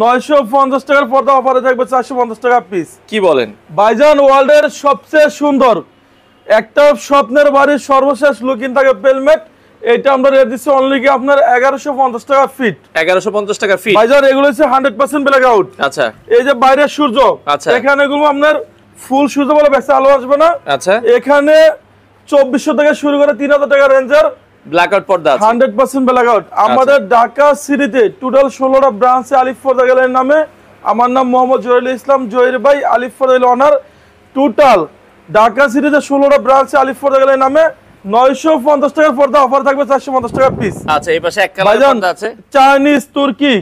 950 টাকার পর্দা অফারে থাকবে 450 টাকা পিস কি বলেন বাইজান ওয়ার্ল্ডের সবচেয়ে সুন্দর একটা স্বপ্নের বাড়ির সর্বশেষ লুকিন থাকে পেলমেট এটা আমরা রেট দিচ্ছি অনলি কি আপনার 1150 টাকা ফিট 1150 টাকা ফিট বাইজান এগুলো হচ্ছে 100% ব্ল্যাক আউট আচ্ছা এই যে বাইরের সূর্য আচ্ছা এখানে এগুলো আপনার ফুল সূর্য বলে আলো আসবে না আচ্ছা এখানে 2400 থেকে শুরু করে তিন হাজার টাকা রেঞ্জার ব্ল্যাকআউট পর্দা আছে 100% ব্ল্যাকআউট আমাদের আচ্ছা। ঢাকা সিটিতে টোটাল 16টা ব্রাঞ্চে আলিফ পর্দা গ্যালারির নামে আমার নাম মোহাম্মদ জহিরুল ইসলাম জহির ভাই আলিফ পর্দা অনার টোটাল ঢাকা সিটিতে 16টা ব্রাঞ্চে আলিফ পর্দা গ্যালারির নামে 950 টাকা পর্দা অফার থাকবে 450 টাকা পিস আচ্ছা এই পাশে এক কালার পর্দা আছে চাইনিজ তুর্কি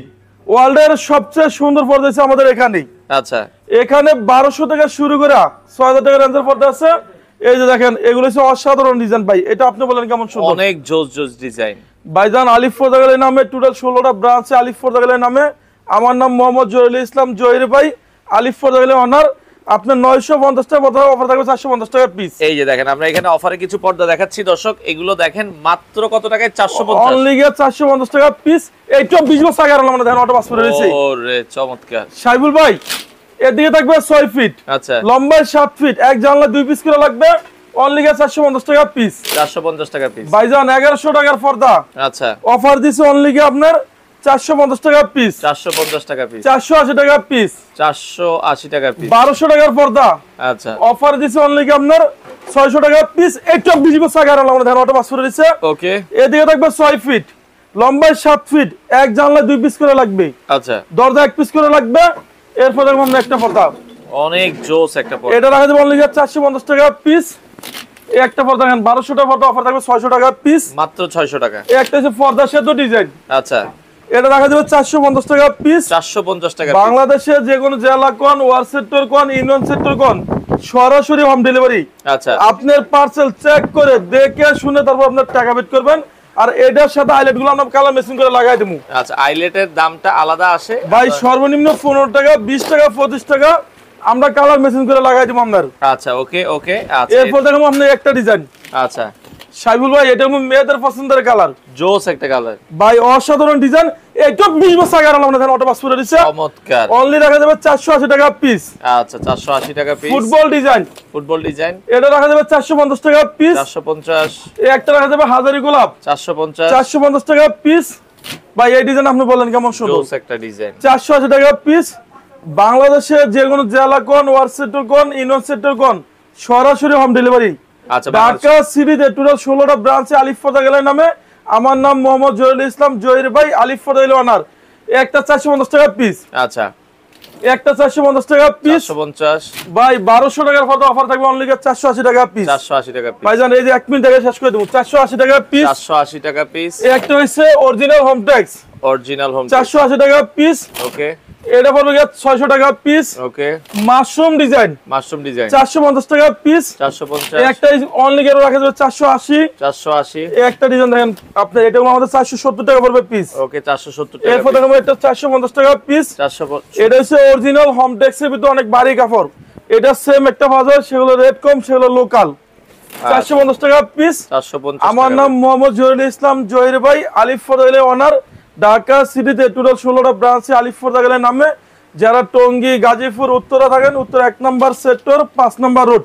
ওয়ার্ল্ডের সবচেয়ে সুন্দর পর্দা আছে আমাদের এখানেই আচ্ছা এখানে 1200 টাকা শুরু করে 6000 টাকা রেঞ্জের পর্দা আছে এই যে দেখেন এগুলো হচ্ছে অসাধারণ ডিজাইন ভাই এটা আপনি বলেন কেমন সুন্দর অনেক জোস জোস ডিজাইন ভাইজান আলিফ ফোর্দাগালের নামে টোটাল ষোলোটা ব্রাঞ্চ আলিফ ফোর্দাগালের নামে আমার নাম মোহাম্মদ জহিরুল ইসলাম জহির ভাই আলিফ ফোর্দাগালের অনার আপনার নয়শো পঞ্চাশ টাকা অফার থাকবে চারশো পঞ্চাশ টাকা পিস এই যে দেখেন আমরা এখানে অফারে কিছু পর্দা দেখাচ্ছি দর্শক এগুলো দেখেন মাত্র কত টাকায় চারশো পঞ্চাশ চারশো পঞ্চাশ টাকা পিস এইটা বিশ বছর আগে আমরা দেখেন অটো পাসপোর্ট রয়েছে চমৎকার সাইবুল ভাই এদিকে থাকবে ছয় ফিট আচ্ছা লম্বায় সাত ফিট এক জানলা দুই পিস করে লাগবে অনলি চারশো পঞ্চাশ টাকা পিস চারশো পঞ্চাশ টাকা পিস এগারোশো টাকার অফার আচ্ছা। দিছে অনলি আপনার চারশো পঞ্চাশ টাকা পিস চারশো পঞ্চাশ টাকা চারশো আশি টাকা পিস চারশো আশি টাকা পিস বারোশো টাকার পর্দা আচ্ছা অফার দিছে অনলি আপনার ছয়শো পিস এদিকে থাকবে ছয় ফিট লম্বায় সাত ফিট এক জানলা দুই পিস করে লাগবে আচ্ছা দরজা এক পিস করে লাগবে এরপর দেখবো আমরা একটা পর্দা অনেক জোস একটা পর্দা এটা রাখা যাবে অনলি চারশো পঞ্চাশ টাকা পিস একটা পর্দা দেখেন টাকা পর্দা অফার থাকবে টাকা পিস মাত্র টাকা একটা পর্দা ডিজাইন আচ্ছা এটা যাবে চারশো পঞ্চাশ টাকা পিস টাকা বাংলাদেশে যে কোনো জেলা কোন ওয়ার সেক্টর কোন ইউনিয়ন সেক্টর কোন সরাসরি হোম ডেলিভারি আচ্ছা আপনার পার্সেল চেক করে দেখে শুনে তারপর আপনার টাকা পেড করবেন আর এটার সাথে গুলো আমরা কালার মেশিন করে লাগাই দেবো আচ্ছা দামটা আলাদা ভাই সর্বনিম্ন পনেরো টাকা বিশ টাকা পঁচিশ টাকা আমরা কালার মেশিন করে লাগাই দেবো আপনার আচ্ছা ওকে ওকে আচ্ছা। এরপর দেখবো আপনার একটা ডিজাইন আচ্ছা সাইবুল ভাই এটা মেয়েদের পছন্দের কালার জোস একটা কালার ভাই অসাধারণ ডিজাইন এই ডিজাইন আচ্ছা, আপনি কেমন টাকা পিস বাংলাদেশে যে কোনো জেলা কোন ওয়ার্সেটর কোন কোন সরাসরি হোম ডেলিভারি আচ্ছা ঢাকা সিটিতে টোটাল 16টা ব্রাঞ্চে আলিফ পদা গেলের নামে আমার নাম মোহাম্মদ জহিরুল ইসলাম জহির ভাই আলিফ ফরাইল ওয়ানার একটা চারশো পঞ্চাশ টাকা পিস আচ্ছা একটা চারশো পঞ্চাশ টাকা পিস পঞ্চাশ ভাই বারোশো টাকার কত অফার থাকবে অনলি চারশো আশি টাকা পিস চারশো আশি টাকা ভাই জান এই যে এক মিনিট আগে শেষ করে দেবো চারশো আশি টাকা পিস চারশো আশি টাকা পিস একটা হচ্ছে original home tax original home চারশো আশি টাকা পিস ওকে এটা পড়বে টাকা piece okay mushroom design mushroom design পঞ্চাশ টাকা পিস একটা অনলি গেরো রাখা যাবে একটা ডিজাইন দেখেন আমাদের টাকা পড়বে পিস ওকে 470 এরপর এটা টাকা পিস এটা হচ্ছে অরিজিনাল হোম টেক্সের ভিতরে অনেক বাড়ি কাপড় এটা সেম একটা বাজার সেগুলো রেট কম সেগুলো লোকাল আচ্ছা। চারশো পঞ্চাশ টাকা পিস চারশো আমার নাম মোহাম্মদ জহিরুল ইসলাম জহির ভাই আলিফ ফদলে অনার ঢাকা সিটিতে টোটাল ষোলোটা ব্রাঞ্চে আলিফ ফোর্দাগালের নামে যারা টঙ্গী গাজীপুর উত্তরা থাকেন উত্তর এক নম্বর সেক্টর পাঁচ নম্বর রোড